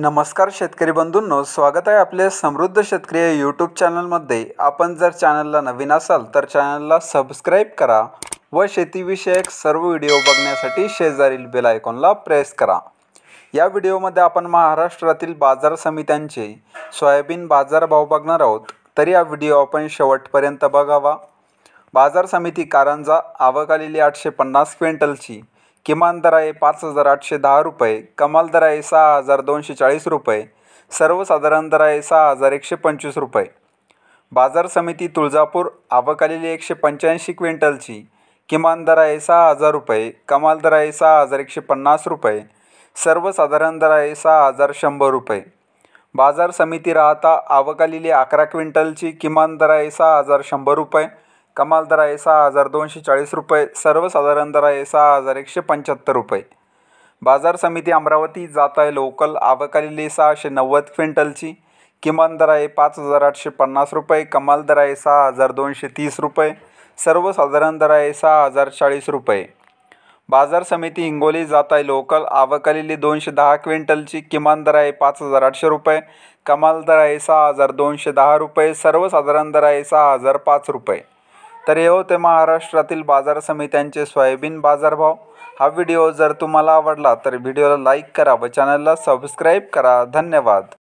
नमस्कार शेतकरी बंधूंनो स्वागत आहे आपले समृद्ध शेतकरी यूट्यूब चॅनलमध्ये आपण जर चॅनलला नवीन असाल तर चॅनलला सबस्क्राईब करा व शेतीविषयक सर्व व्हिडिओ बघण्यासाठी शेजारील बेल आयकॉनला प्रेस करा या व्हिडिओमध्ये आपण महाराष्ट्रातील बाजार समित्यांचे सोयाबीन बाजार भाव बघणार आहोत तरी हा व्हिडिओ आपण शेवटपर्यंत बघावा बाजार समिती कारंजा आवक आलेली आठशे पन्नास क्विंटलची किमान दर आहे पाच हजार आठशे दहा रुपये कमाल दर आहे सहा हजार दोनशे चाळीस रुपये सर्वसाधारण दर आहे सहा हजार एकशे पंचवीस रुपये बाजार समिती तुळजापूर आवकालेली एकशे पंच्याऐंशी क्विंटलची किमान दर आहे सहा हजार रुपये कमाल दर आहे सहा हजार एकशे पन्नास रुपये सर्वसाधारण दर आहे सहा हजार शंभर रुपये बाजार समिती राहता आवकालेली अकरा क्विंटलची किमान दर आहे सहा हजार शंभर रुपये कमाल दर आहे सहा हजार दोनशे चाळीस रुपये सर्वसाधारण दर आहे सहा हजार एकशे पंच्याहत्तर रुपये बाजार समिती अमरावती जात आहे लोकल आवकालेली सहाशे नव्वद क्विंटलची किमान दर आहे पाच हजार आठशे पन्नास रुपये कमाल दर आहे सहा हजार दोनशे तीस रुपये सर्वसाधारण दर आहे सहा हजार चाळीस रुपये बाजार समिती हिंगोली जात आहे लोकल आवकालेली दोनशे दहा क्विंटलची किमान दर आहे पाच हजार आठशे रुपये कमाल दर आहे सहा हजार दोनशे दहा रुपये सर्वसाधारण दर आहे सहा हजार पाच रुपये तर हे होते महाराष्ट्रातील बाजार समित्यांचे सोयाबीन बाजारभाव हा व्हिडिओ जर तुम्हाला आवडला तर व्हिडिओला लाईक करा व चॅनलला सबस्क्राईब करा धन्यवाद